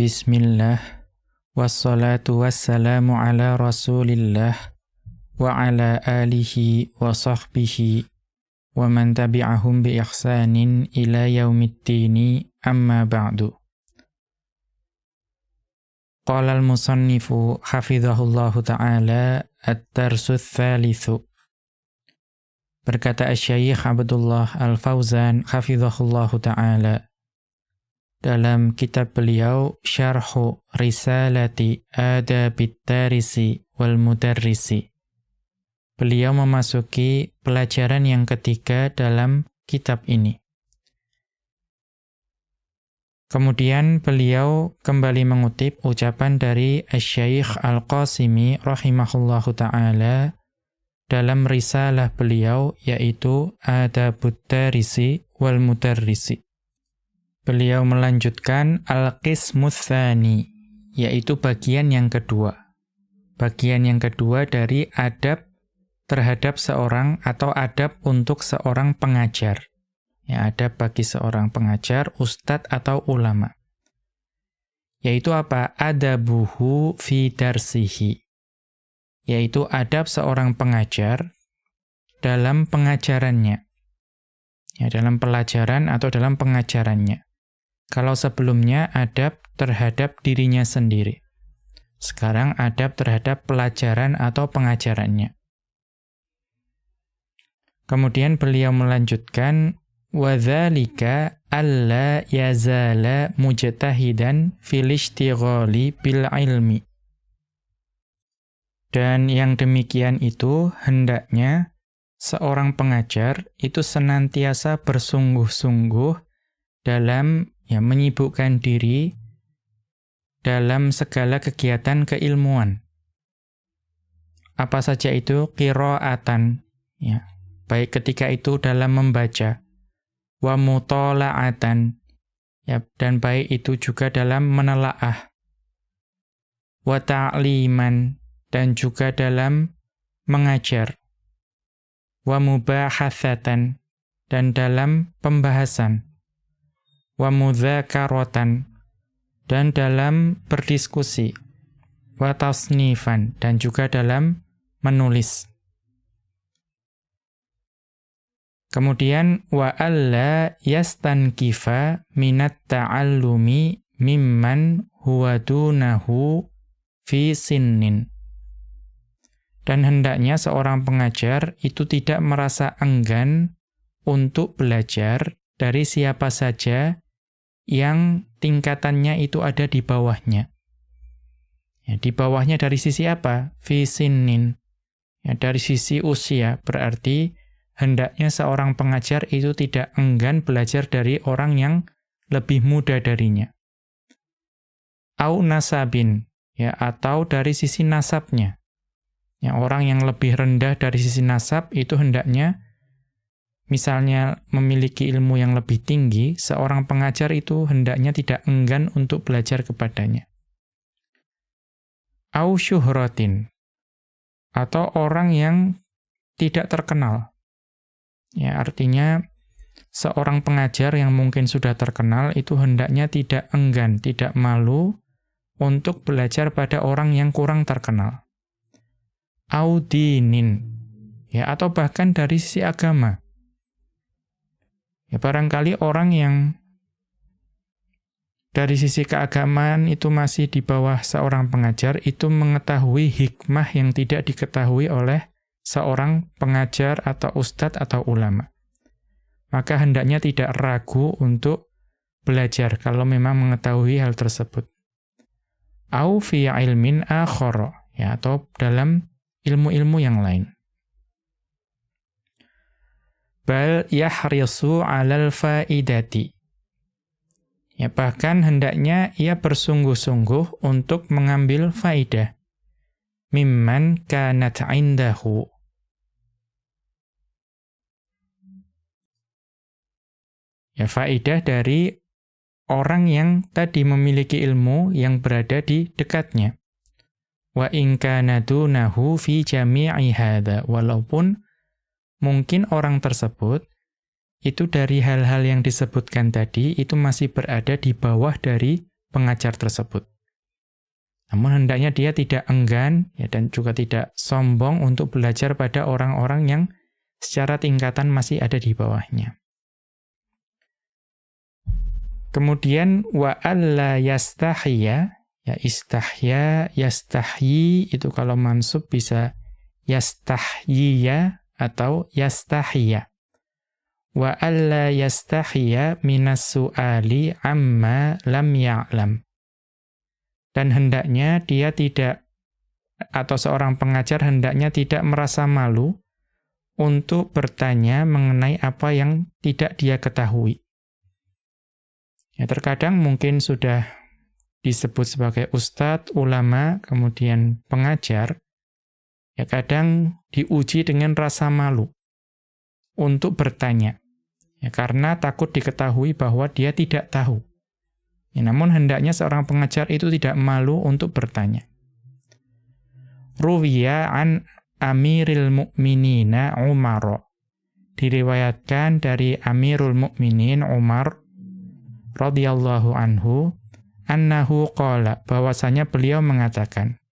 بسم الله والصلاة والسلام على رسول الله وعلى آله وصحبه ومن تبعهم بإحسان إلى يوم الدين أما بعد قال المصنف حفظه الله تعالى الترس الثالث بركة الشيخ عبد الله الفوزان حفظه الله تعالى dalam kitab beliau Syarhu Risalati Adabit Tarisi wal Mudarrisi. Beliau memasuki pelajaran yang ketiga dalam kitab ini. Kemudian beliau kembali mengutip ucapan dari Asy-Syaikh Al-Qasimi rahimahullahu taala dalam risalah beliau yaitu Adabut Tarisi wal Mudarrisi. Beliau melanjutkan al-qismus yaitu bagian yang kedua. Bagian yang kedua dari adab terhadap seorang atau adab untuk seorang pengajar. Ya, adab bagi seorang pengajar, ustadz atau ulama. Yaitu apa? Adabuhu fi darsihi. Yaitu adab seorang pengajar dalam pengajarannya. Ya, dalam pelajaran atau dalam pengajarannya. Kalau sebelumnya adab terhadap dirinya sendiri. Sekarang adab terhadap pelajaran atau pengajarannya. Kemudian beliau melanjutkan وَذَلِكَ أَلَّا يَزَالَ mujtahidan fil ishtighali bil Dan yang demikian itu hendaknya seorang pengajar itu senantiasa bersungguh-sungguh dalam ya menyibukkan diri dalam segala kegiatan keilmuan. Apa saja itu kiroatan, ya, baik ketika itu dalam membaca wa mutalaatan ya dan baik itu juga dalam menelaah wa ta'liman dan juga dalam mengajar wa mubahatsatan dan dalam pembahasan wa mudzakaratan dan dalam berdiskusi wa tasnifan dan juga dalam menulis Kemudian wa alla yastankifa minat ta'allumi mimman huwa dunahu fi sinnin. Dan hendaknya seorang pengajar itu tidak merasa enggan untuk belajar dari siapa saja yang tingkatannya itu ada di bawahnya. Ya, di bawahnya dari sisi apa? Visinin. Ya, dari sisi usia, berarti hendaknya seorang pengajar itu tidak enggan belajar dari orang yang lebih muda darinya. Au nasabin, ya atau dari sisi nasabnya. Ya, orang yang lebih rendah dari sisi nasab itu hendaknya misalnya memiliki ilmu yang lebih tinggi, seorang pengajar itu hendaknya tidak enggan untuk belajar kepadanya. Au syuhratin, atau orang yang tidak terkenal. Ya, artinya seorang pengajar yang mungkin sudah terkenal itu hendaknya tidak enggan, tidak malu untuk belajar pada orang yang kurang terkenal. Audinin, ya atau bahkan dari sisi agama Ya barangkali orang yang dari sisi keagamaan itu masih di bawah seorang pengajar, itu mengetahui hikmah yang tidak diketahui oleh seorang pengajar atau ustadz atau ulama. Maka hendaknya tidak ragu untuk belajar kalau memang mengetahui hal tersebut. Au fi ilmin akhara, ya, atau dalam ilmu-ilmu yang lain. Bal yahrisu alal faidati. Ya, bahkan hendaknya ia bersungguh-sungguh untuk mengambil faidah. Mimman kanat indahu. Ya, faidah dari orang yang tadi memiliki ilmu yang berada di dekatnya. Wa in kana fi jami'i hadha. Walaupun mungkin orang tersebut itu dari hal-hal yang disebutkan tadi itu masih berada di bawah dari pengajar tersebut. Namun hendaknya dia tidak enggan ya, dan juga tidak sombong untuk belajar pada orang-orang yang secara tingkatan masih ada di bawahnya. Kemudian wa alla yastahya ya istahya yastahyi itu kalau mansub bisa yastahyiya atau yastahiya. Wa alla yastahiya minas su'ali amma lam ya'lam. Dan hendaknya dia tidak, atau seorang pengajar hendaknya tidak merasa malu untuk bertanya mengenai apa yang tidak dia ketahui. Ya, terkadang mungkin sudah disebut sebagai ustadz, ulama, kemudian pengajar, ya kadang diuji dengan rasa malu untuk bertanya. Ya, karena takut diketahui bahwa dia tidak tahu. Ya, namun hendaknya seorang pengajar itu tidak malu untuk bertanya. Ruwiya an Amiril mu'minina Umar. Diriwayatkan dari Amirul Mukminin Umar radhiyallahu anhu annahu qala bahwasanya beliau mengatakan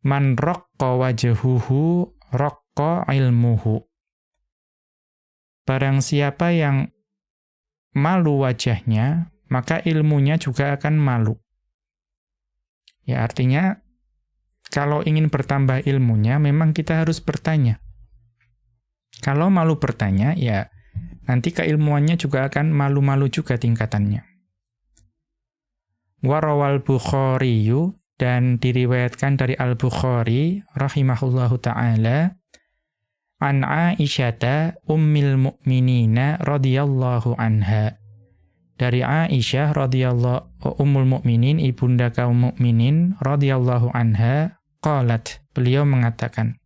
Man rokko wajahuhu rokko ilmuhu. Barang siapa yang malu wajahnya, maka ilmunya juga akan malu. Ya artinya, kalau ingin bertambah ilmunya, memang kita harus bertanya. Kalau malu bertanya, ya nanti keilmuannya juga akan malu-malu juga tingkatannya. Warawal Bukhariyu dan diriwayatkan dari Al-Bukhari rahimahullahu taala an Aisyah ummil mu'minina radhiyallahu anha dari Aisyah radhiyallahu ummul mukminin ibunda kaum mukminin radhiyallahu anha qalat beliau mengatakan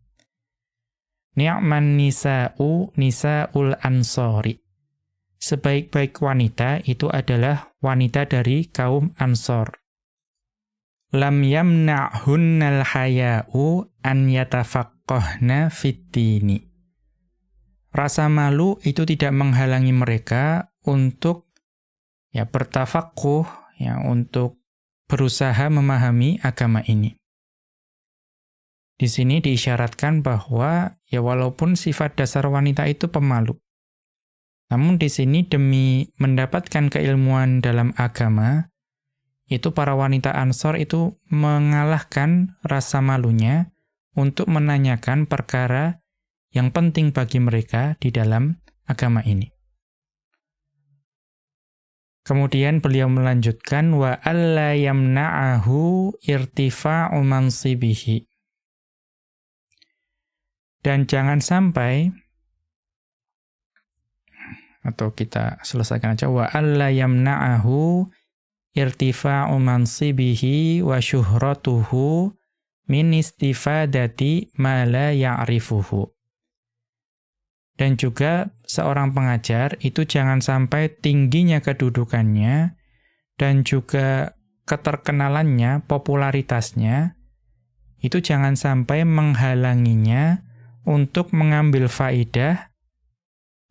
Ni'man nisa'u nisa'ul ansori sebaik-baik wanita itu adalah wanita dari kaum ansor lam yamna'hunnal haya'u an yatafaqqahna fitini. Rasa malu itu tidak menghalangi mereka untuk ya bertafaqquh ya untuk berusaha memahami agama ini. Di sini diisyaratkan bahwa ya walaupun sifat dasar wanita itu pemalu. Namun di sini demi mendapatkan keilmuan dalam agama, itu para wanita Ansor itu mengalahkan rasa malunya untuk menanyakan perkara yang penting bagi mereka di dalam agama ini. Kemudian beliau melanjutkan wa alla yamna'ahu irtifa'u mansibihi. Dan jangan sampai atau kita selesaikan aja wa alla yamna'ahu irtifa'u mansibihi wa syuhratuhu min istifadati ma la ya'rifuhu. Dan juga seorang pengajar itu jangan sampai tingginya kedudukannya dan juga keterkenalannya, popularitasnya, itu jangan sampai menghalanginya untuk mengambil faidah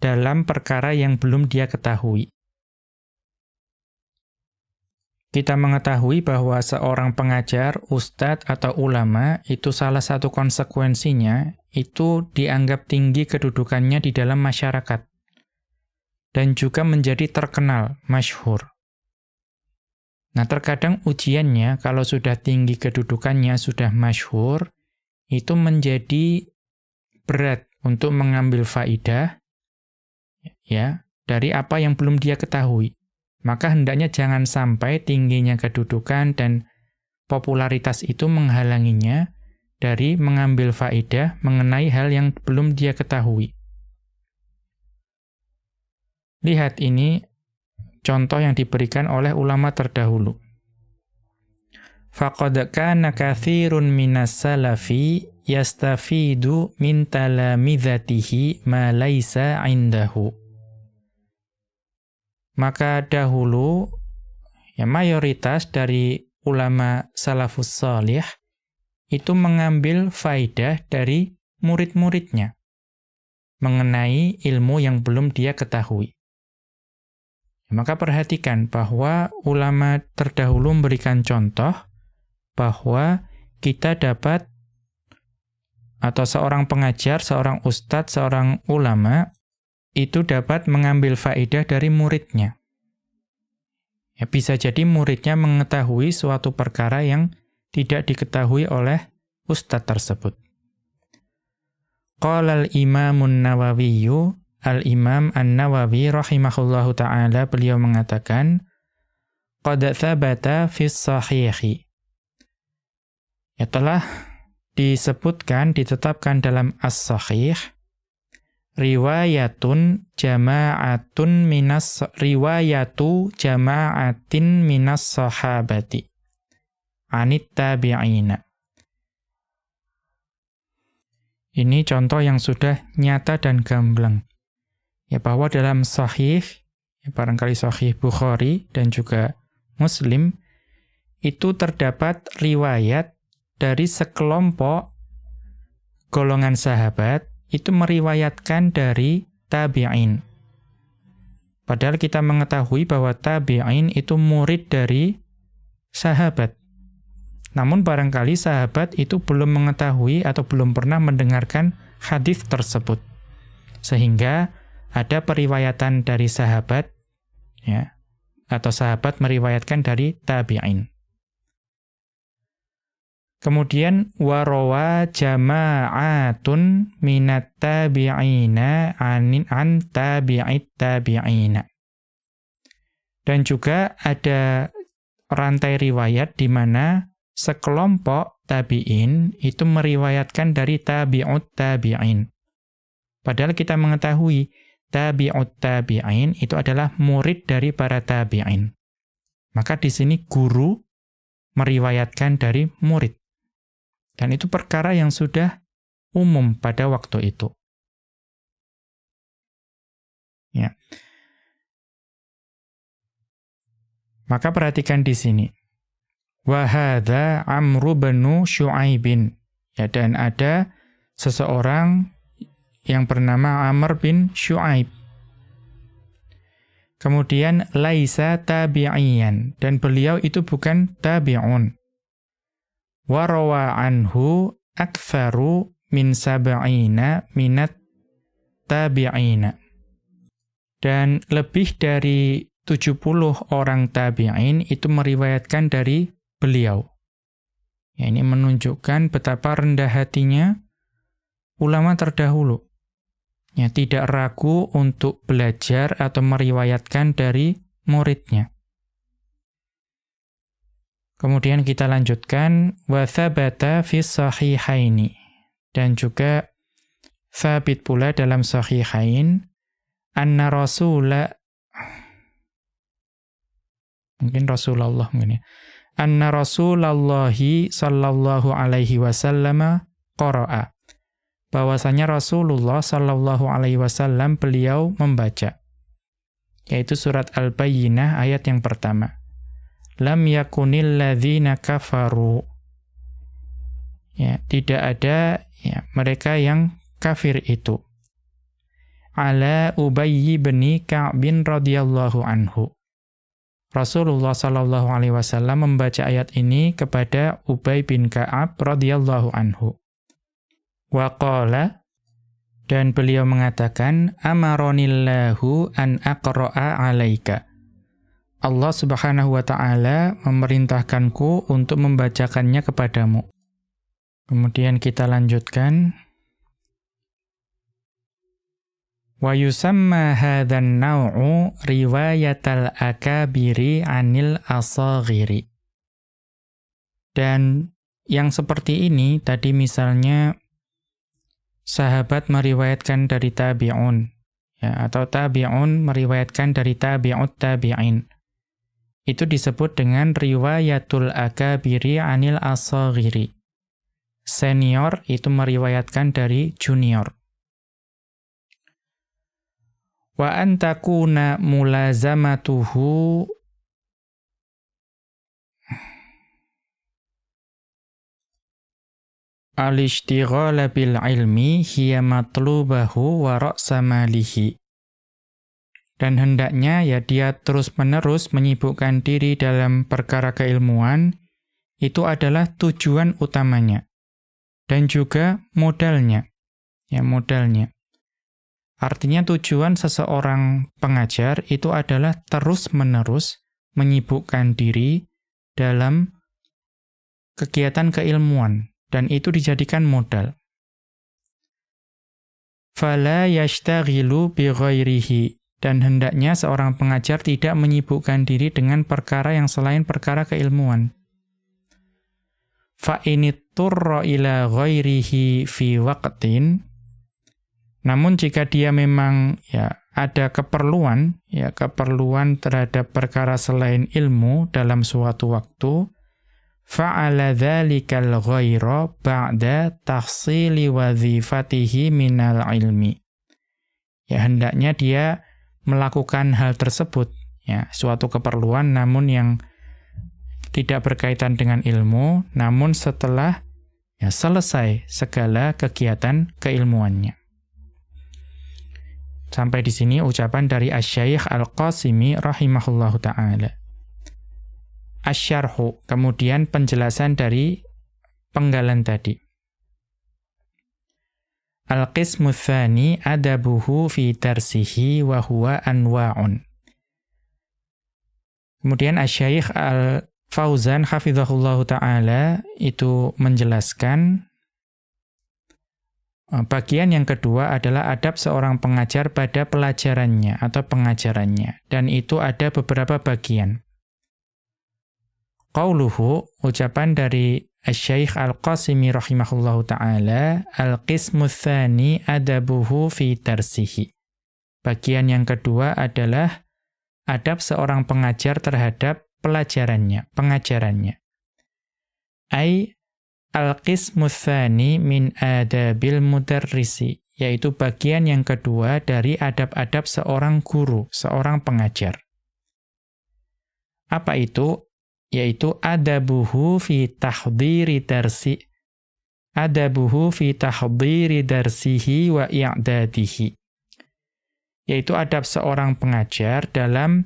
dalam perkara yang belum dia ketahui. Kita mengetahui bahwa seorang pengajar, ustadz, atau ulama itu salah satu konsekuensinya itu dianggap tinggi kedudukannya di dalam masyarakat dan juga menjadi terkenal, masyhur. Nah, terkadang ujiannya kalau sudah tinggi kedudukannya, sudah masyhur, itu menjadi berat untuk mengambil faidah ya dari apa yang belum dia ketahui maka hendaknya jangan sampai tingginya kedudukan dan popularitas itu menghalanginya dari mengambil faedah mengenai hal yang belum dia ketahui. Lihat ini contoh yang diberikan oleh ulama terdahulu. Faqad kana kathirun minas salafi yastafidu min talamidhatihi ma laisa indahu. Maka dahulu ya mayoritas dari ulama salafus salih itu mengambil faidah dari murid-muridnya mengenai ilmu yang belum dia ketahui. Maka perhatikan bahwa ulama terdahulu memberikan contoh bahwa kita dapat atau seorang pengajar, seorang ustadz, seorang ulama itu dapat mengambil faedah dari muridnya. Ya, bisa jadi muridnya mengetahui suatu perkara yang tidak diketahui oleh ustadz tersebut. Qala al-imamun nawawiyu, al-imam an-nawawi rahimahullahu ta'ala, beliau mengatakan, Qad thabata fis sahihi. Ya telah disebutkan, ditetapkan dalam as-sahih, riwayatun jama'atun minas riwayatu jama'atin minas sahabati anit tabi'ina ini contoh yang sudah nyata dan gamblang ya bahwa dalam sahih ya barangkali sahih Bukhari dan juga Muslim itu terdapat riwayat dari sekelompok golongan sahabat itu meriwayatkan dari tabi'in. Padahal kita mengetahui bahwa tabi'in itu murid dari sahabat. Namun barangkali sahabat itu belum mengetahui atau belum pernah mendengarkan hadis tersebut. Sehingga ada periwayatan dari sahabat ya atau sahabat meriwayatkan dari tabi'in. Kemudian warawa jama'atun minat tabi'ina anin an tabi'it tabi'ina. Dan juga ada rantai riwayat di mana sekelompok tabi'in itu meriwayatkan dari tabi'ut tabi'in. Padahal kita mengetahui tabi'ut tabi'in itu adalah murid dari para tabi'in. Maka di sini guru meriwayatkan dari murid. Dan itu perkara yang sudah umum pada waktu itu. Ya. Maka perhatikan di sini. Wahada Amru bin Shuaib Ya, dan ada seseorang yang bernama Amr bin Shuaib. Kemudian laisa tabi'iyan dan beliau itu bukan tabi'un warawa anhu akfaru min sab'ina minat tabi'ina. Dan lebih dari 70 orang tabi'in itu meriwayatkan dari beliau. Ya, ini menunjukkan betapa rendah hatinya ulama terdahulu. Ya, tidak ragu untuk belajar atau meriwayatkan dari muridnya. Kemudian kita lanjutkan wa thabata fi sahihaini dan juga sabit pula dalam sahihain anna rasula mungkin Rasulullah mungkin ya anna Rasulullah sallallahu alaihi wasallam qara'a bahwasanya Rasulullah sallallahu alaihi wasallam beliau membaca yaitu surat Al-Bayyinah ayat yang pertama lam yakunil ladzina kafaru ya tidak ada ya mereka yang kafir itu ala Ubayy bin Ka'b bin radhiyallahu anhu Rasulullah sallallahu alaihi wasallam membaca ayat ini kepada Ubay bin Ka'ab radhiyallahu anhu wa qala dan beliau mengatakan amaronillahu an aqra'a 'alaika Allah Subhanahu wa taala memerintahkanku untuk membacakannya kepadamu. Kemudian kita lanjutkan Wa yusamma hadzan naw'u riwayatal akabiri anil asaghiri. Dan yang seperti ini tadi misalnya sahabat meriwayatkan dari tabi'un ya, atau tabi'un meriwayatkan dari tabi'ut tabi'in. Itu disebut dengan riwayatul akabiri anil asagiri. Senior itu meriwayatkan dari junior. Wa antakuna mulazamatuhu al bil ilmi hiya matlubahu wa ra'sa malihi dan hendaknya ya dia terus-menerus menyibukkan diri dalam perkara keilmuan, itu adalah tujuan utamanya. Dan juga modalnya. Ya, modalnya. Artinya tujuan seseorang pengajar itu adalah terus-menerus menyibukkan diri dalam kegiatan keilmuan. Dan itu dijadikan modal. Fala yashtaghilu bighairihi dan hendaknya seorang pengajar tidak menyibukkan diri dengan perkara yang selain perkara keilmuan. Fa'init ila ghairihi fi waqtin. Namun jika dia memang ya ada keperluan, ya keperluan terhadap perkara selain ilmu dalam suatu waktu, fa'ala dzalikal ghairu ba'da tahsili wadhifatihi minal ilmi. Ya hendaknya dia melakukan hal tersebut, ya, suatu keperluan namun yang tidak berkaitan dengan ilmu, namun setelah ya, selesai segala kegiatan keilmuannya. Sampai di sini ucapan dari Asy-Syaikh Al-Qasimi rahimahullahu taala. Asyarhu, kemudian penjelasan dari penggalan tadi. Al-qismu thani adabuhu fi tarsihi wa huwa anwa'un. Kemudian Asy-Syaikh Al-Fauzan hafizahullah taala itu menjelaskan e, bagian yang kedua adalah adab seorang pengajar pada pelajarannya atau pengajarannya dan itu ada beberapa bagian. Qauluhu ucapan dari Al-Syaikh Al-Qasimi rahimahullahu ta'ala, Al-Qismu Thani adabuhu fi tarsihi. Bagian yang kedua adalah adab seorang pengajar terhadap pelajarannya, pengajarannya. Ai Al-Qismu Thani min adabil mudarrisi, yaitu bagian yang kedua dari adab-adab seorang guru, seorang pengajar. Apa itu? yaitu adabuhu fi tahdiri darsi adabuhu fi tahdiri darsihi wa i'dadihi yaitu adab seorang pengajar dalam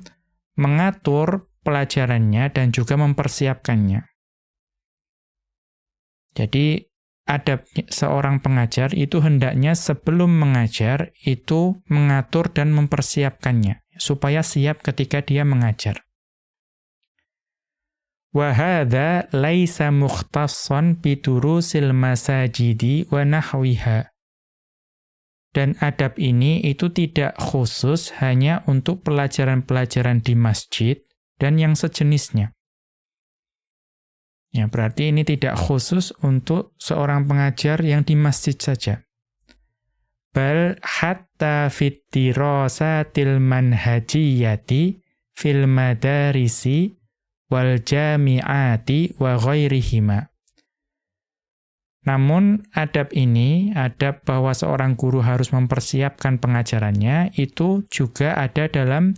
mengatur pelajarannya dan juga mempersiapkannya. Jadi adab seorang pengajar itu hendaknya sebelum mengajar itu mengatur dan mempersiapkannya supaya siap ketika dia mengajar. Wahada laisa mukhtassan biturusil masajidi wa nahwiha. Dan adab ini itu tidak khusus hanya untuk pelajaran-pelajaran di masjid dan yang sejenisnya. Ya, berarti ini tidak khusus untuk seorang pengajar yang di masjid saja. Bal hatta fittirasatil manhajiyati fil madarisi wal jami'ati wa ghairihima. Namun adab ini, adab bahwa seorang guru harus mempersiapkan pengajarannya, itu juga ada dalam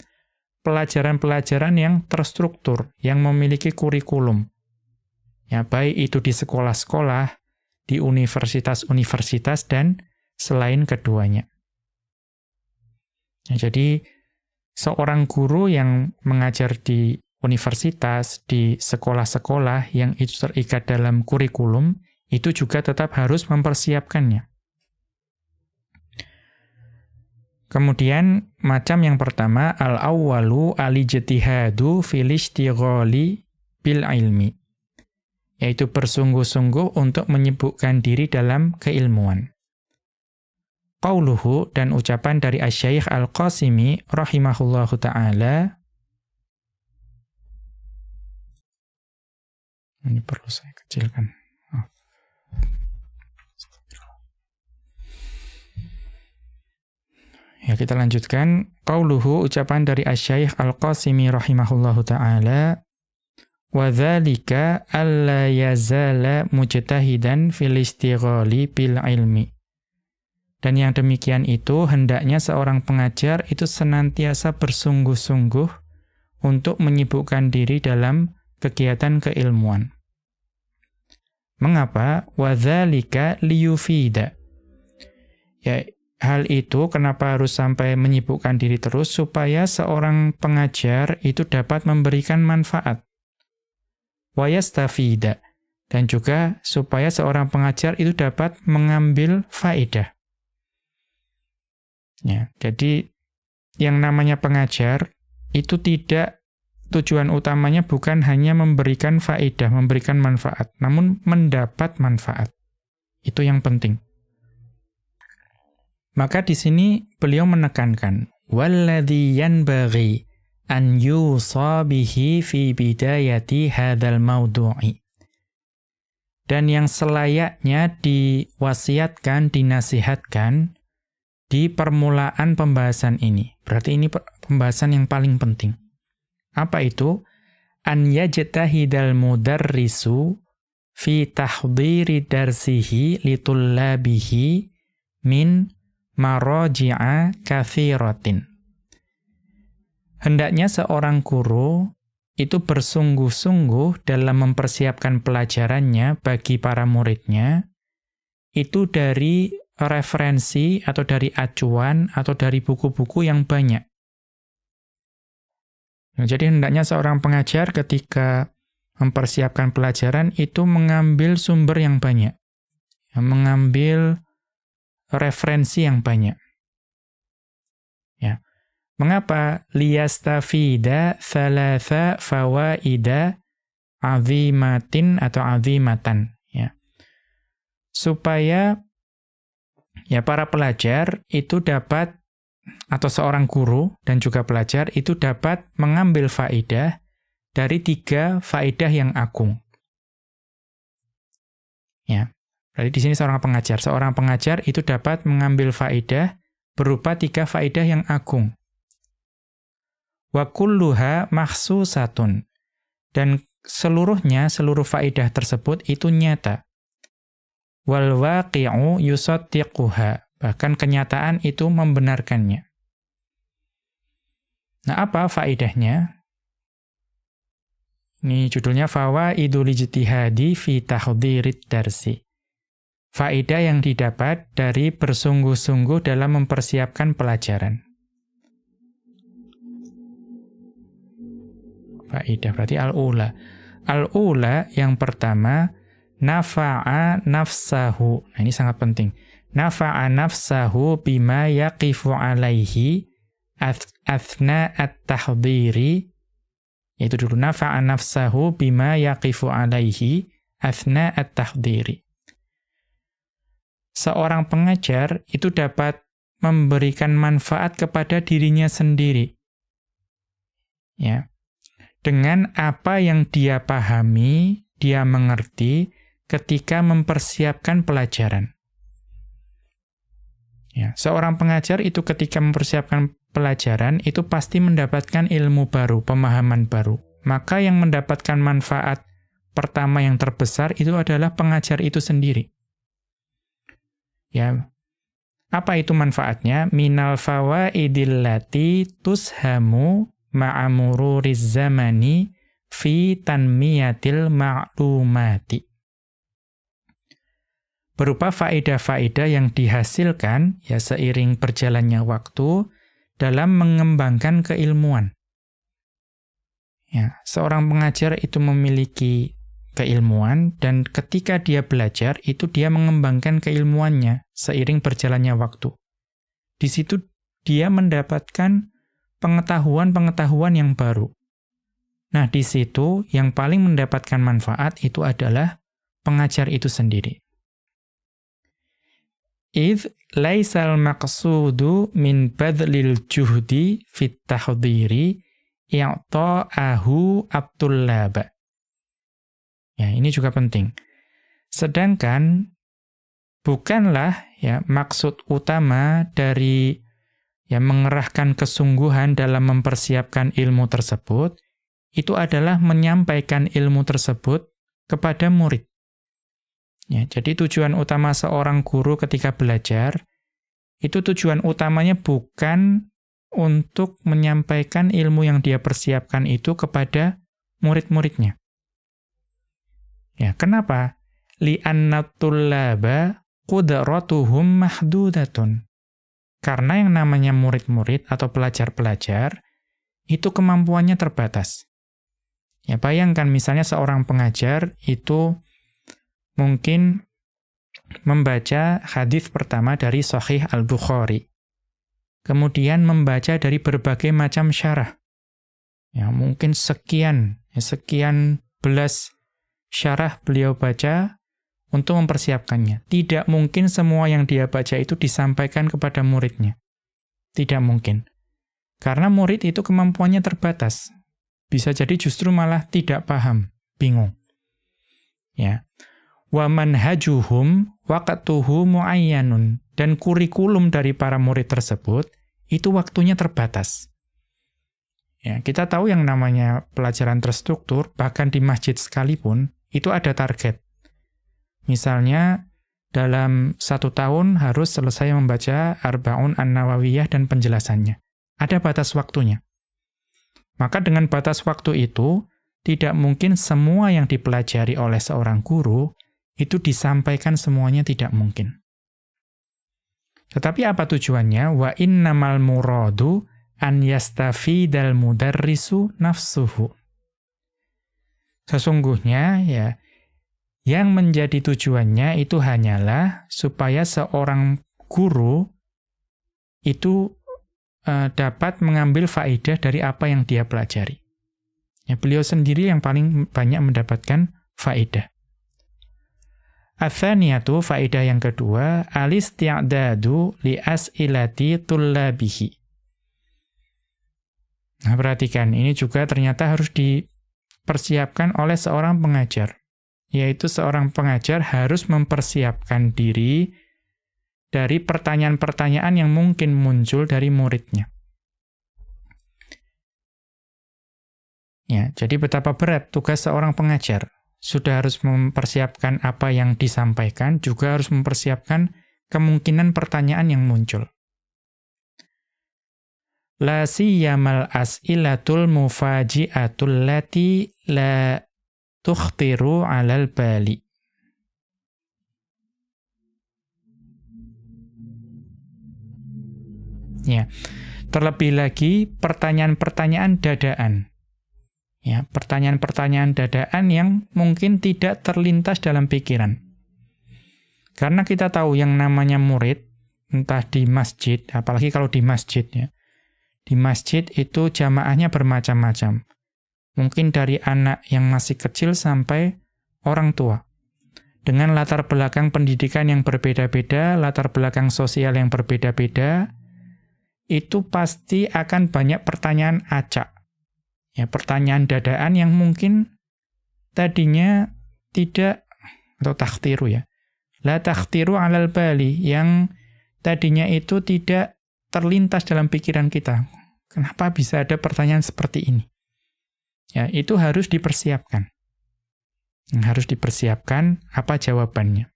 pelajaran-pelajaran yang terstruktur, yang memiliki kurikulum. Ya, baik itu di sekolah-sekolah, di universitas-universitas, dan selain keduanya. Ya, jadi, seorang guru yang mengajar di universitas, di sekolah-sekolah yang itu terikat dalam kurikulum, itu juga tetap harus mempersiapkannya. Kemudian macam yang pertama al-awwalu al-ijtihadu fil istighali bil ilmi yaitu bersungguh-sungguh untuk menyebutkan diri dalam keilmuan. Qauluhu dan ucapan dari Asy-Syaikh Al-Qasimi rahimahullahu taala Ini perlu saya kecilkan. Oh. Ya, kita lanjutkan. Qauluhu ucapan dari Asy-Syaikh Al-Qasimi rahimahullahu taala wadzalika alla yazala mujtahidan fil istighali bil ilmi. Dan yang demikian itu hendaknya seorang pengajar itu senantiasa bersungguh-sungguh untuk menyibukkan diri dalam kegiatan keilmuan. Mengapa? Wadzalika liyufida. Ya, hal itu kenapa harus sampai menyibukkan diri terus supaya seorang pengajar itu dapat memberikan manfaat. Wayastafida dan juga supaya seorang pengajar itu dapat mengambil faedah. Ya, jadi yang namanya pengajar itu tidak tujuan utamanya bukan hanya memberikan faedah, memberikan manfaat, namun mendapat manfaat. Itu yang penting. Maka di sini beliau menekankan يَنْبَغِي أَنْ an بِهِ fi bidayati هَذَا الْمَوْدُعِ Dan yang selayaknya diwasiatkan, dinasihatkan di permulaan pembahasan ini. Berarti ini pembahasan yang paling penting apa itu? An yajtahidal mudarrisu fi tahdiri darsihi litullabihi min maraji'a kathiratin. Hendaknya seorang guru itu bersungguh-sungguh dalam mempersiapkan pelajarannya bagi para muridnya, itu dari referensi atau dari acuan atau dari buku-buku yang banyak. Nah, jadi hendaknya seorang pengajar ketika mempersiapkan pelajaran itu mengambil sumber yang banyak. Ya, mengambil referensi yang banyak. Ya. Mengapa liyastafida thalatha fawaida azimatin atau azimatan ya. Supaya ya para pelajar itu dapat atau seorang guru dan juga pelajar itu dapat mengambil faedah dari tiga faedah yang agung. Ya. Berarti di sini seorang pengajar. Seorang pengajar itu dapat mengambil faedah berupa tiga faedah yang agung. Wa kulluha mahsusatun. Dan seluruhnya, seluruh faedah tersebut itu nyata. Wal waqi'u yusaddiquha. Bahkan kenyataan itu membenarkannya. Nah, apa faedahnya? Ini judulnya Fawaidul Ijtihadi fi Tahdhirid Darsi. Faedah yang didapat dari bersungguh-sungguh dalam mempersiapkan pelajaran. Faedah berarti al-ula. Al-ula yang pertama nafa'a nafsahu. Nah, ini sangat penting. Nafa'a nafsahu bima yaqifu alaihi athna at-tahdiri yaitu dulu nafa'a nafsahu bima yaqifu alaihi athna at-tahdiri. Seorang pengajar itu dapat memberikan manfaat kepada dirinya sendiri. Ya. Dengan apa yang dia pahami, dia mengerti ketika mempersiapkan pelajaran. Ya, seorang pengajar itu ketika mempersiapkan pelajaran itu pasti mendapatkan ilmu baru, pemahaman baru. Maka yang mendapatkan manfaat pertama yang terbesar itu adalah pengajar itu sendiri. Ya. Apa itu manfaatnya? Minal fawaidil lati tushamu ma'amuru rizzamani fi tanmiyatil ma'lumati. Berupa faedah-faedah yang dihasilkan ya seiring berjalannya waktu dalam mengembangkan keilmuan. Ya, seorang pengajar itu memiliki keilmuan dan ketika dia belajar itu dia mengembangkan keilmuannya seiring berjalannya waktu. Di situ dia mendapatkan pengetahuan-pengetahuan yang baru. Nah, di situ yang paling mendapatkan manfaat itu adalah pengajar itu sendiri. Idh laisal maqsudu min badlil juhdi fit tahdiri i'ta'ahu abdullaba. Ya, ini juga penting. Sedangkan bukanlah ya maksud utama dari ya mengerahkan kesungguhan dalam mempersiapkan ilmu tersebut itu adalah menyampaikan ilmu tersebut kepada murid. Ya, jadi tujuan utama seorang guru ketika belajar, itu tujuan utamanya bukan untuk menyampaikan ilmu yang dia persiapkan itu kepada murid-muridnya. Ya, kenapa? Li'anna tullaba mahdudatun. Karena yang namanya murid-murid atau pelajar-pelajar, itu kemampuannya terbatas. Ya, bayangkan misalnya seorang pengajar itu mungkin membaca hadis pertama dari Sahih Al-Bukhari. Kemudian membaca dari berbagai macam syarah. Ya, mungkin sekian, ya, sekian belas syarah beliau baca untuk mempersiapkannya. Tidak mungkin semua yang dia baca itu disampaikan kepada muridnya. Tidak mungkin. Karena murid itu kemampuannya terbatas. Bisa jadi justru malah tidak paham, bingung. Ya wa manhajuhum waqtuhu muayyanun dan kurikulum dari para murid tersebut itu waktunya terbatas. Ya, kita tahu yang namanya pelajaran terstruktur bahkan di masjid sekalipun itu ada target. Misalnya dalam satu tahun harus selesai membaca Arbaun An-Nawawiyah dan penjelasannya. Ada batas waktunya. Maka dengan batas waktu itu, tidak mungkin semua yang dipelajari oleh seorang guru itu disampaikan semuanya tidak mungkin. Tetapi apa tujuannya? Wa innamal muradu an yastafidal mudarrisu nafsuhu. Sesungguhnya ya yang menjadi tujuannya itu hanyalah supaya seorang guru itu uh, dapat mengambil faedah dari apa yang dia pelajari. Ya, beliau sendiri yang paling banyak mendapatkan faedah. Athaniyatu faedah yang kedua alistia'dadu li as'ilati tullabihi. Nah, perhatikan ini juga ternyata harus dipersiapkan oleh seorang pengajar yaitu seorang pengajar harus mempersiapkan diri dari pertanyaan-pertanyaan yang mungkin muncul dari muridnya. Ya, jadi betapa berat tugas seorang pengajar sudah harus mempersiapkan apa yang disampaikan, juga harus mempersiapkan kemungkinan pertanyaan yang muncul. La siyamal as'ilatul mufaji'atul lati la tukhtiru 'alal bali. Ya. Terlebih lagi pertanyaan-pertanyaan dadaan Ya, pertanyaan-pertanyaan dadaan yang mungkin tidak terlintas dalam pikiran. Karena kita tahu yang namanya murid, entah di masjid, apalagi kalau di masjid ya. Di masjid itu jamaahnya bermacam-macam. Mungkin dari anak yang masih kecil sampai orang tua. Dengan latar belakang pendidikan yang berbeda-beda, latar belakang sosial yang berbeda-beda, itu pasti akan banyak pertanyaan acak ya pertanyaan dadaan yang mungkin tadinya tidak atau takhtiru ya. La takhtiru alal bali yang tadinya itu tidak terlintas dalam pikiran kita. Kenapa bisa ada pertanyaan seperti ini? Ya, itu harus dipersiapkan. Yang Harus dipersiapkan apa jawabannya.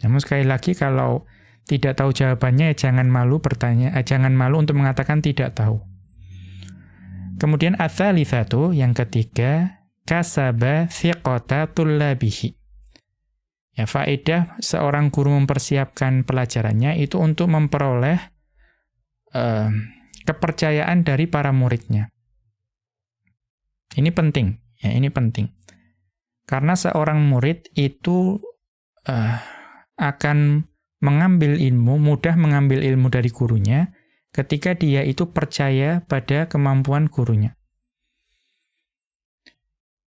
Namun sekali lagi kalau tidak tahu jawabannya ya jangan malu bertanya, eh, jangan malu untuk mengatakan tidak tahu. Kemudian atsalithatu yang ketiga kasaba thiqata tullabihi. Ya faedah seorang guru mempersiapkan pelajarannya itu untuk memperoleh uh, kepercayaan dari para muridnya. Ini penting, ya ini penting. Karena seorang murid itu uh, akan mengambil ilmu, mudah mengambil ilmu dari gurunya ketika dia itu percaya pada kemampuan gurunya.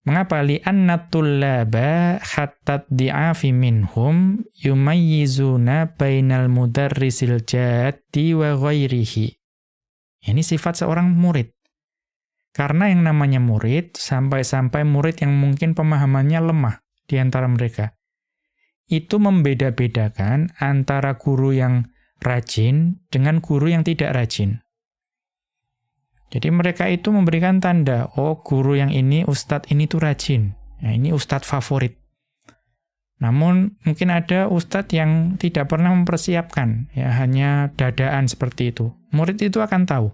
Mengapa li annatullaba hatta di'afi minhum yumayyizuna bainal mudarrisil jati wa ghairihi. Ini sifat seorang murid. Karena yang namanya murid, sampai-sampai murid yang mungkin pemahamannya lemah di antara mereka. Itu membeda-bedakan antara guru yang rajin dengan guru yang tidak rajin. Jadi mereka itu memberikan tanda, oh guru yang ini, ustadz ini tuh rajin. Nah, ini ustadz favorit. Namun mungkin ada ustadz yang tidak pernah mempersiapkan, ya hanya dadaan seperti itu. Murid itu akan tahu.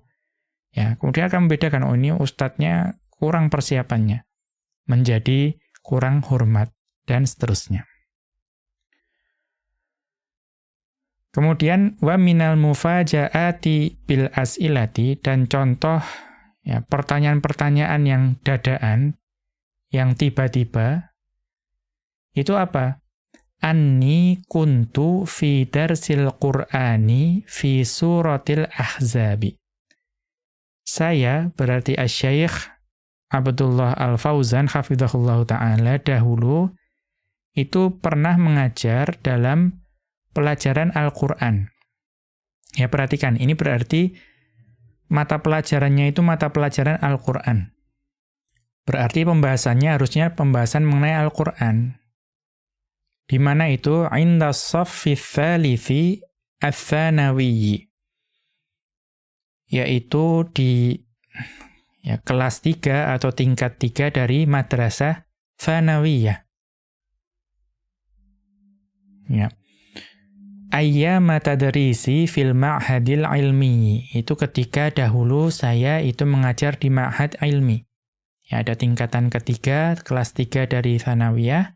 Ya, kemudian akan membedakan, oh ini ustadznya kurang persiapannya. Menjadi kurang hormat, dan seterusnya. Kemudian wa minal mufajaati bil asilati dan contoh ya pertanyaan-pertanyaan yang dadaan yang tiba-tiba itu apa? Anni kuntu fi darsil Qur'ani fi suratil ahzabi. Saya berarti asy-syaikh Abdullah Al-Fauzan hafizahullah taala dahulu itu pernah mengajar dalam pelajaran Al-Quran. Ya, perhatikan, ini berarti mata pelajarannya itu mata pelajaran Al-Quran. Berarti pembahasannya harusnya pembahasan mengenai Al-Quran. Di mana itu? Inda soffi thalithi athanawiyyi. Yaitu di ya, kelas 3 atau tingkat 3 dari madrasah thanawiyah. Ya, ayyama tadrisi fil ma'hadil ilmi. Itu ketika dahulu saya itu mengajar di ma'had ilmi. Ya, ada tingkatan ketiga, kelas tiga dari tsanawiyah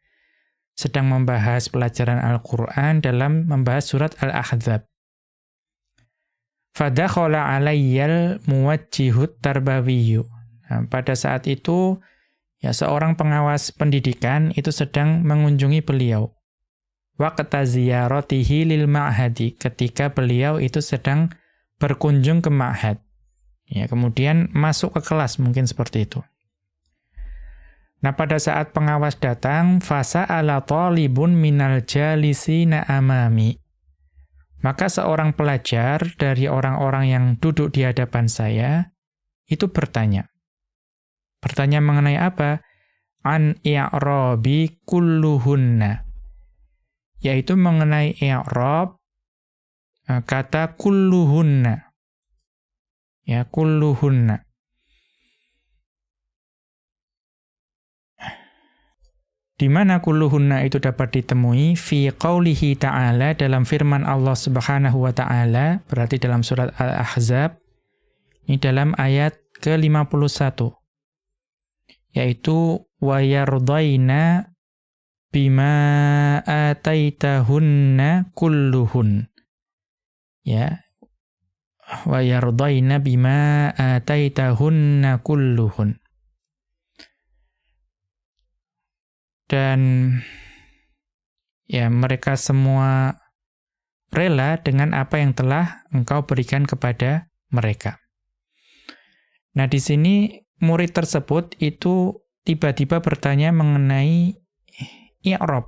sedang membahas pelajaran Al-Quran dalam membahas surat Al-Ahzab. Fadakhola alayyal muwajjihut tarbawiyu. Nah, pada saat itu, ya seorang pengawas pendidikan itu sedang mengunjungi beliau waqta ziyaratihi lil ma'hadi ketika beliau itu sedang berkunjung ke ma'had. Ya, kemudian masuk ke kelas mungkin seperti itu. Nah, pada saat pengawas datang, fasa ala talibun minal jalisina amami. Maka seorang pelajar dari orang-orang yang duduk di hadapan saya itu bertanya. Bertanya mengenai apa? An i'rabi kulluhunna yaitu mengenai i'rab e, kata kulluhunna. Ya, kulluhunna. Di mana kulluhunna itu dapat ditemui fi qaulihi ta'ala dalam firman Allah Subhanahu wa taala, berarti dalam surat Al-Ahzab ini dalam ayat ke-51 yaitu wa yardaina bima ataitahunna kulluhun. Ya. Wa yardaina bima ataitahunna kulluhun. Dan ya mereka semua rela dengan apa yang telah engkau berikan kepada mereka. Nah, di sini murid tersebut itu tiba-tiba bertanya mengenai i'rab.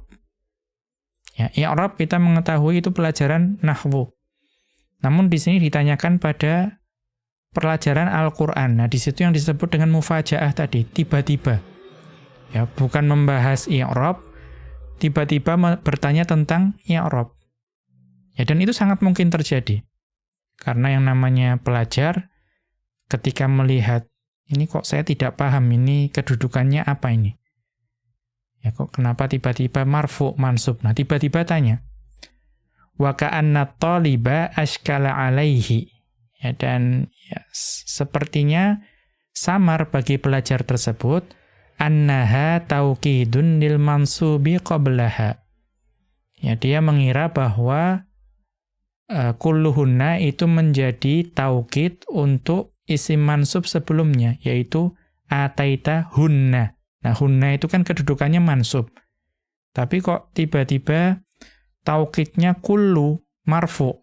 Ya, i'rab kita mengetahui itu pelajaran nahwu. Namun di sini ditanyakan pada pelajaran Al-Qur'an. Nah, di situ yang disebut dengan mufajaah tadi, tiba-tiba. Ya, bukan membahas i'rab, tiba-tiba bertanya tentang i'rab. Ya, dan itu sangat mungkin terjadi. Karena yang namanya pelajar ketika melihat ini kok saya tidak paham ini kedudukannya apa ini? Ya kok kenapa tiba-tiba marfu mansub? Nah, tiba-tiba tanya. Wa ka'anna taliba ashkala alaihi. Ya, dan ya, sepertinya samar bagi pelajar tersebut annaha tauqidun lil mansubi qablaha. Ya, dia mengira bahwa uh, kulluhunna itu menjadi taukid untuk isim mansub sebelumnya yaitu ataita hunna. Nah, hunna itu kan kedudukannya mansub. Tapi kok tiba-tiba taukidnya kullu marfu.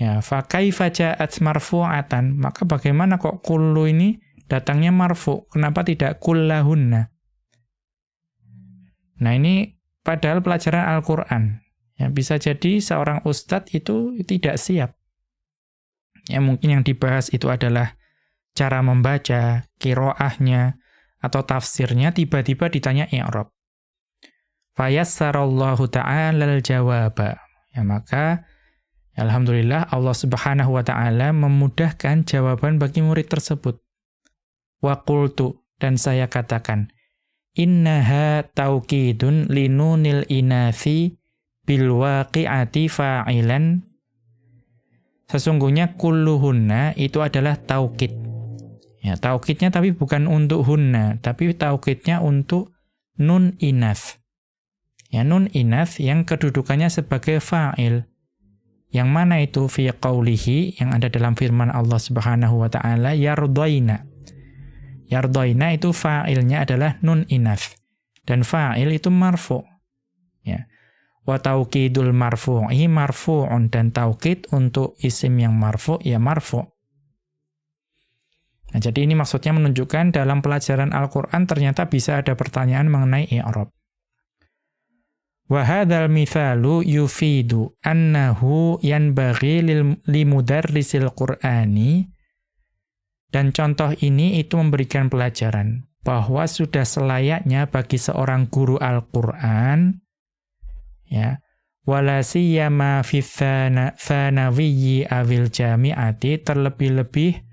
Ya, fa kaifa ja'at marfu'atan? Maka bagaimana kok kullu ini datangnya marfu? Kenapa tidak kullahunna? Nah, ini padahal pelajaran Al-Qur'an. Ya, bisa jadi seorang ustadz itu tidak siap. Ya, mungkin yang dibahas itu adalah cara membaca, kiroahnya, atau tafsirnya tiba-tiba ditanya i'rab. Fayassarallahu ta'ala al-jawaba. Ya maka alhamdulillah Allah Subhanahu wa taala memudahkan jawaban bagi murid tersebut. Wa qultu dan saya katakan innaha taukidun linunil inathi bil waqi'ati fa'ilan sesungguhnya kulluhunna itu adalah taukid Ya, taukidnya tapi bukan untuk hunna, tapi taukidnya untuk nun Inaf Ya, nun Inaf yang kedudukannya sebagai fa'il. Yang mana itu fi qawlihi yang ada dalam firman Allah Subhanahu wa taala yardaina. Yardaina itu fa'ilnya adalah nun Inaf dan fa'il itu marfu. Ya. Wa taukidul marfu'i marfu'un dan taukid untuk isim yang marfu ya marfu. Nah, jadi ini maksudnya menunjukkan dalam pelajaran Al-Quran ternyata bisa ada pertanyaan mengenai i'rab. Wahadal mithalu yufidu annahu yanbaghi limudarrisil Qur'ani dan contoh ini itu memberikan pelajaran bahwa sudah selayaknya bagi seorang guru Al-Qur'an ya wala siyama fi awil jami'ati terlebih-lebih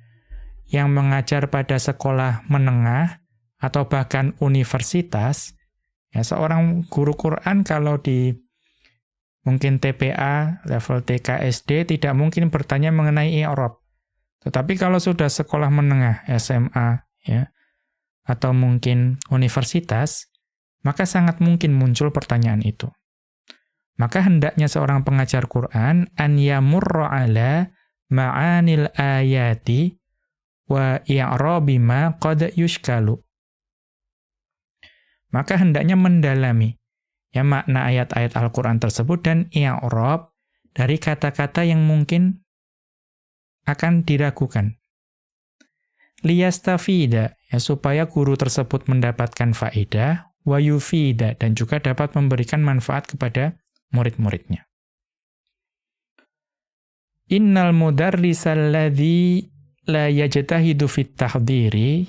yang mengajar pada sekolah menengah atau bahkan universitas, ya seorang guru Quran kalau di mungkin TPA, level TKSD tidak mungkin bertanya mengenai Arab. Tetapi kalau sudah sekolah menengah, SMA, ya atau mungkin universitas, maka sangat mungkin muncul pertanyaan itu. Maka hendaknya seorang pengajar Quran an yamurra ala ma'anil ayati wa i'rabi ma qad yushkalu. Maka hendaknya mendalami ya makna ayat-ayat Al-Qur'an tersebut dan i'rab dari kata-kata yang mungkin akan diragukan. Liyastafida ya supaya guru tersebut mendapatkan faedah wa yufida dan juga dapat memberikan manfaat kepada murid-muridnya. Innal mudarrisal ladzi la yajtahidu fit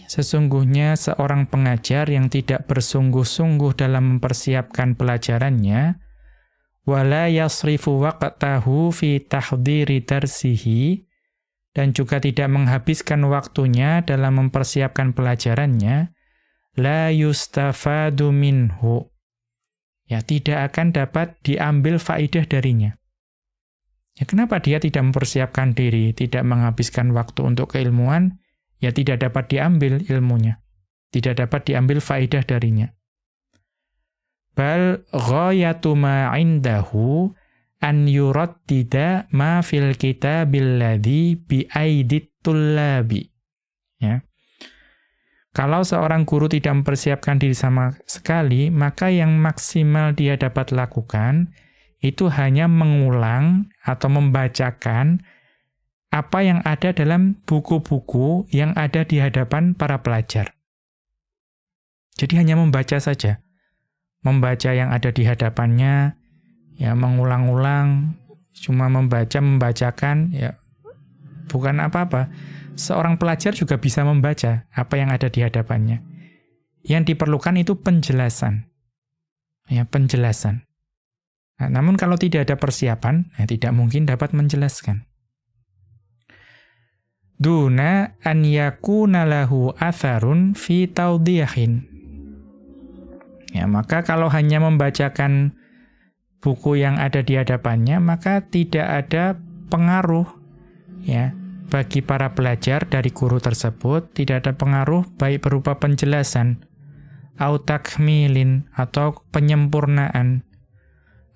sesungguhnya seorang pengajar yang tidak bersungguh-sungguh dalam mempersiapkan pelajarannya, wala yasrifu waqtahu fi darsihi, dan juga tidak menghabiskan waktunya dalam mempersiapkan pelajarannya, la yustafadu minhu. Ya, tidak akan dapat diambil faidah darinya. Ya kenapa dia tidak mempersiapkan diri, tidak menghabiskan waktu untuk keilmuan, ya tidak dapat diambil ilmunya. Tidak dapat diambil faidah darinya. Bal ghayatu ma indahu an yuraddida ma fil kitabil ladzi bi aidit tullabi. Ya. Kalau seorang guru tidak mempersiapkan diri sama sekali, maka yang maksimal dia dapat lakukan itu hanya mengulang atau membacakan apa yang ada dalam buku-buku yang ada di hadapan para pelajar. Jadi hanya membaca saja. Membaca yang ada di hadapannya, ya mengulang-ulang, cuma membaca, membacakan, ya bukan apa-apa. Seorang pelajar juga bisa membaca apa yang ada di hadapannya. Yang diperlukan itu penjelasan. Ya, penjelasan. Nah, namun kalau tidak ada persiapan, ya tidak mungkin dapat menjelaskan. Duna an yakuna lahu atharun fi taudiyahin. Ya, maka kalau hanya membacakan buku yang ada di hadapannya, maka tidak ada pengaruh ya bagi para pelajar dari guru tersebut, tidak ada pengaruh baik berupa penjelasan autakmilin atau penyempurnaan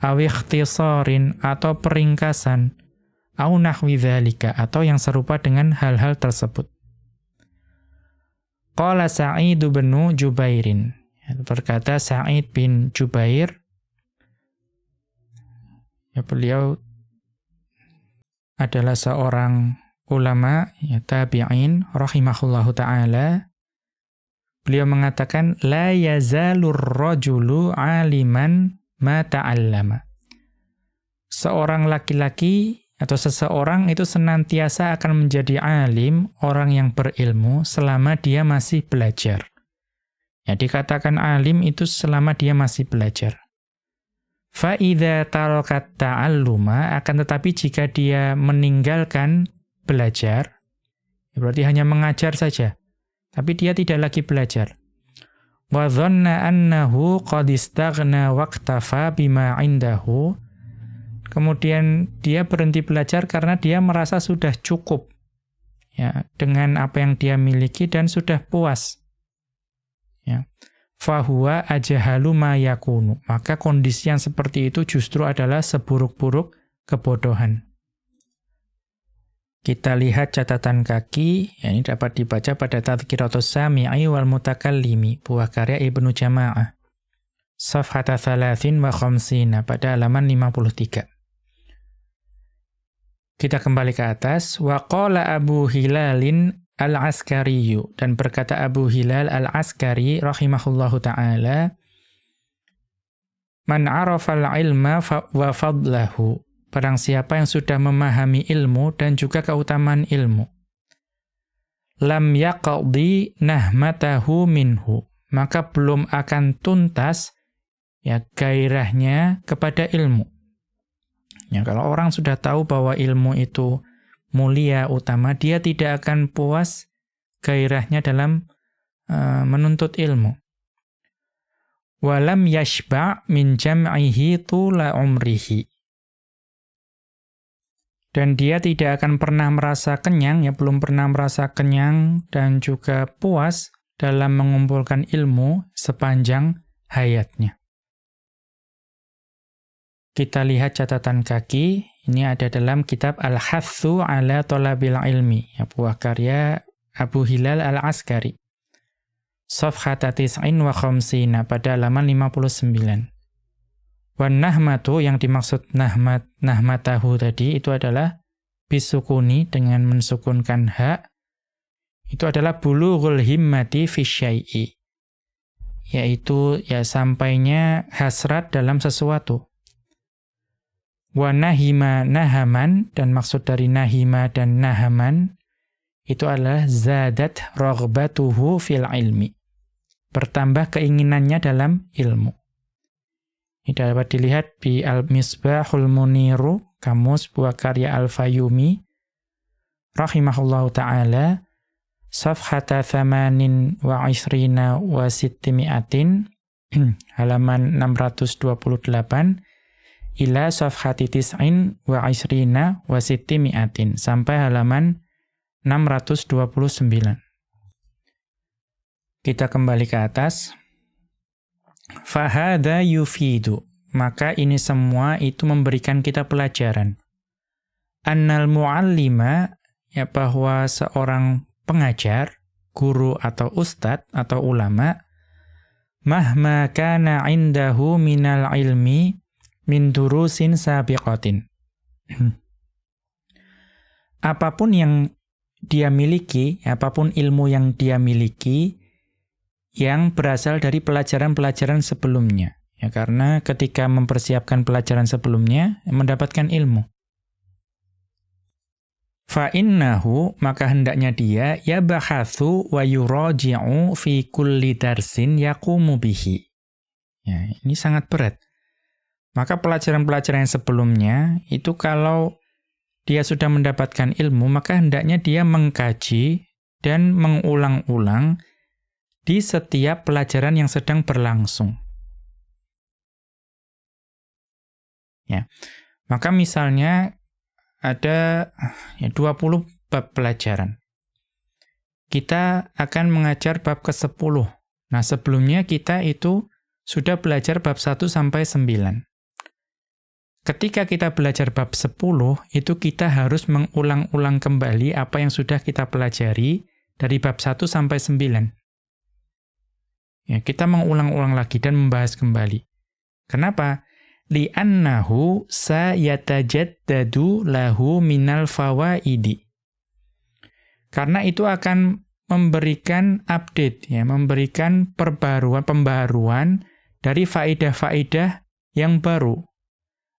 awikhtisarin atau peringkasan au nahwi dzalika atau yang serupa dengan hal-hal tersebut. Qala Sa'id bin Jubairin. Berkata Sa'id bin Jubair ya beliau adalah seorang ulama ya tabi'in rahimahullahu taala beliau mengatakan la yazalur rajulu aliman ma ta'allama. Seorang laki-laki atau seseorang itu senantiasa akan menjadi alim, orang yang berilmu selama dia masih belajar. Ya, dikatakan alim itu selama dia masih belajar. Fa'idha tarokat ta'alluma akan tetapi jika dia meninggalkan belajar, ya berarti hanya mengajar saja, tapi dia tidak lagi belajar wa dhanna annahu qad istaghna waqtafa bima indahu kemudian dia berhenti belajar karena dia merasa sudah cukup ya dengan apa yang dia miliki dan sudah puas ya fahuwa ajhalu ma yakunu maka kondisi yang seperti itu justru adalah seburuk-buruk kebodohan kita lihat catatan kaki, ya ini dapat dibaca pada Tadhkiratus Sami'i wal Mutakallimi, buah karya Ibnu Jama'ah. Safhata Thalathin wa Khamsina, pada halaman 53. Kita kembali ke atas. Wa qala Abu Hilalin al-Askariyu. Dan berkata Abu Hilal al-Askari rahimahullahu ta'ala. Man arafal ilma wa fadlahu. Barang siapa yang sudah memahami ilmu dan juga keutamaan ilmu. Lam yaqdi nahmatahu minhu. Maka belum akan tuntas ya gairahnya kepada ilmu. Ya, kalau orang sudah tahu bahwa ilmu itu mulia, utama, dia tidak akan puas gairahnya dalam uh, menuntut ilmu. Walam yashba' min jam'ihi tula umrihi dan dia tidak akan pernah merasa kenyang, ya belum pernah merasa kenyang dan juga puas dalam mengumpulkan ilmu sepanjang hayatnya. Kita lihat catatan kaki, ini ada dalam kitab Al-Hathu ala Tolabil Ilmi, ya, buah karya Abu Hilal Al-Askari. Sofhata tis'in wa khomsina pada halaman 59. Wan nahmatu yang dimaksud nahmat nahmatahu tadi itu adalah bisukuni dengan mensukunkan hak itu adalah bulughul himmati fi syai'i yaitu ya sampainya hasrat dalam sesuatu wa nahima nahaman dan maksud dari nahima dan nahaman itu adalah zadat raghbatuhu fil ilmi bertambah keinginannya dalam ilmu ini dapat dilihat di Al-Misbahul Muniru, kamus buah karya Al-Fayumi, rahimahullahu ta'ala, safhata thamanin wa isrina wa sittimiatin, halaman 628, ila safhati tis'in wa isrina wa sittimiatin, sampai halaman 629. Kita kembali ke atas. Fahada yufidu. Maka ini semua itu memberikan kita pelajaran. Annal muallima, ya bahwa seorang pengajar, guru atau ustad atau ulama, mahma kana indahu minal ilmi min durusin sabiqotin. apapun yang dia miliki, apapun ilmu yang dia miliki, yang berasal dari pelajaran-pelajaran sebelumnya. Ya, karena ketika mempersiapkan pelajaran sebelumnya, mendapatkan ilmu. Fa'innahu, maka hendaknya dia, ya bahathu wa yuraji'u fi kulli darsin yakumu bihi. Ya, ini sangat berat. Maka pelajaran-pelajaran yang sebelumnya, itu kalau dia sudah mendapatkan ilmu, maka hendaknya dia mengkaji dan mengulang-ulang di setiap pelajaran yang sedang berlangsung. Ya. Maka misalnya ada ya, 20 bab pelajaran. Kita akan mengajar bab ke-10. Nah, sebelumnya kita itu sudah belajar bab 1 sampai 9. Ketika kita belajar bab 10, itu kita harus mengulang-ulang kembali apa yang sudah kita pelajari dari bab 1 sampai 9. Ya, kita mengulang-ulang lagi dan membahas kembali. Kenapa? Li Li'annahu sayatajaddadu lahu minal fawaidi. Karena itu akan memberikan update, ya, memberikan perbaruan, pembaruan dari faidah-faidah yang baru.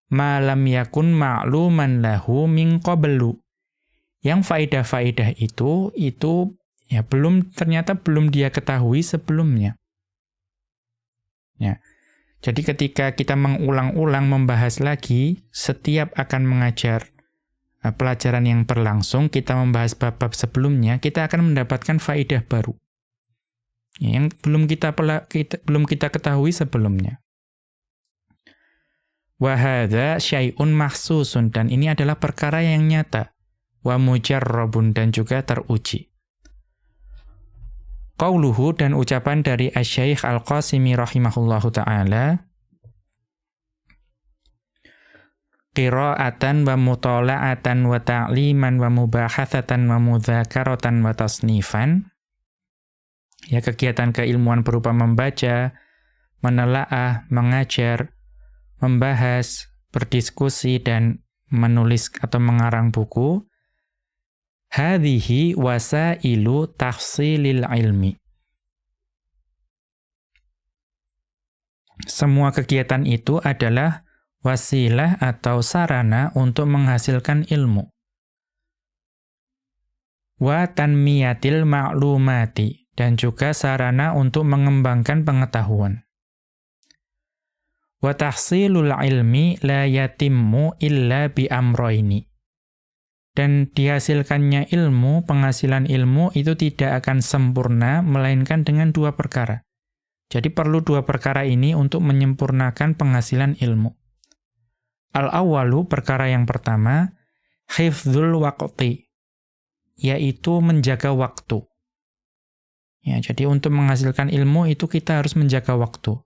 Malam yakun ma'luman lahu min qablu. Yang faidah-faidah itu, itu ya belum ternyata belum dia ketahui sebelumnya. Ya. Jadi ketika kita mengulang-ulang membahas lagi, setiap akan mengajar eh, pelajaran yang berlangsung, kita membahas bab-bab sebelumnya, kita akan mendapatkan faedah baru. Ya, yang belum kita, kita belum kita ketahui sebelumnya. hadza syai'un mahsusun dan ini adalah perkara yang nyata. Wa mujarrabun dan juga teruji qauluhu dan ucapan dari Asy-Syaikh Al-Qasimi rahimahullahu taala qira'atan wa mutala'atan wa ta'liman wa mubahathatan wa mudzakaratan wa tasnifan ya kegiatan keilmuan berupa membaca, menelaah, mengajar, membahas, berdiskusi dan menulis atau mengarang buku Hadhihi wasailu tahsilil ilmi. Semua kegiatan itu adalah wasilah atau sarana untuk menghasilkan ilmu. Wa tanmiyatil ma'lumati dan juga sarana untuk mengembangkan pengetahuan. Wa tahsilul ilmi la yatimmu illa bi amroini dan dihasilkannya ilmu, penghasilan ilmu itu tidak akan sempurna, melainkan dengan dua perkara. Jadi perlu dua perkara ini untuk menyempurnakan penghasilan ilmu. Al-awalu, perkara yang pertama, hifdzul waqti, yaitu menjaga waktu. Ya, jadi untuk menghasilkan ilmu itu kita harus menjaga waktu.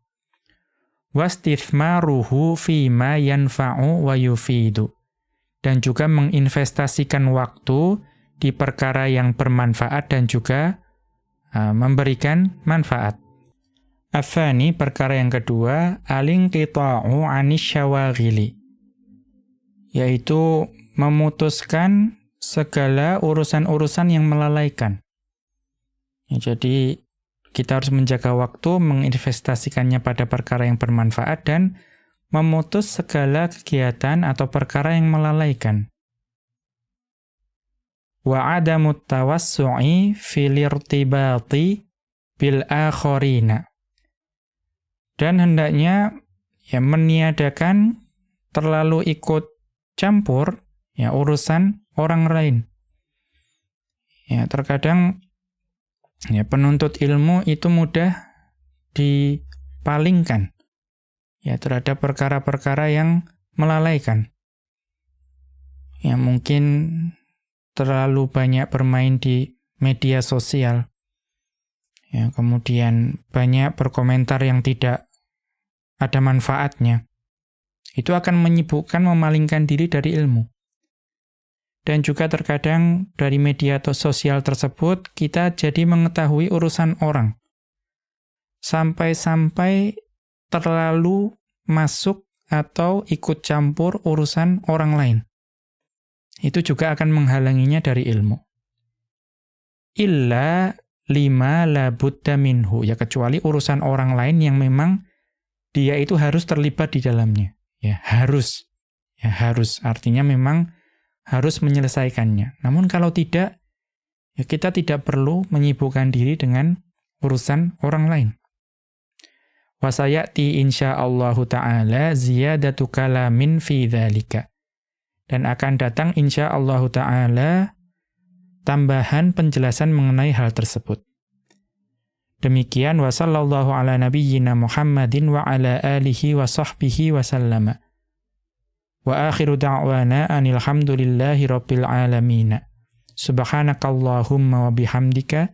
Wastithmaruhu fima yanfa'u wa yufidu dan juga menginvestasikan waktu di perkara yang bermanfaat dan juga uh, memberikan manfaat. Afani perkara yang kedua, aling kitau anis Yaitu memutuskan segala urusan-urusan yang melalaikan. Ya, jadi kita harus menjaga waktu, menginvestasikannya pada perkara yang bermanfaat dan memutus segala kegiatan atau perkara yang melalaikan. Wa adamut tawassu'i fil irtibati bil akharina. Dan hendaknya ya meniadakan terlalu ikut campur ya urusan orang lain. Ya, terkadang ya penuntut ilmu itu mudah dipalingkan ya terhadap perkara-perkara yang melalaikan. Ya mungkin terlalu banyak bermain di media sosial. Ya, kemudian banyak berkomentar yang tidak ada manfaatnya. Itu akan menyibukkan memalingkan diri dari ilmu. Dan juga terkadang dari media sosial tersebut kita jadi mengetahui urusan orang. Sampai-sampai terlalu masuk atau ikut campur urusan orang lain. Itu juga akan menghalanginya dari ilmu. Illa lima labudda minhu, ya kecuali urusan orang lain yang memang dia itu harus terlibat di dalamnya. Ya, harus. Ya, harus. Artinya memang harus menyelesaikannya. Namun kalau tidak, ya kita tidak perlu menyibukkan diri dengan urusan orang lain. Wasayati Allah ta'ala ziyadatu kalamin fi dhalika. Dan akan datang insya Allah ta'ala tambahan penjelasan mengenai hal tersebut. Demikian wasallallahu ala nabiyyina Muhammadin wa ala alihi wa sahbihi wa sallama. Wa akhiru da'wana anilhamdulillahi rabbil alamina. Subhanakallahumma wa bihamdika.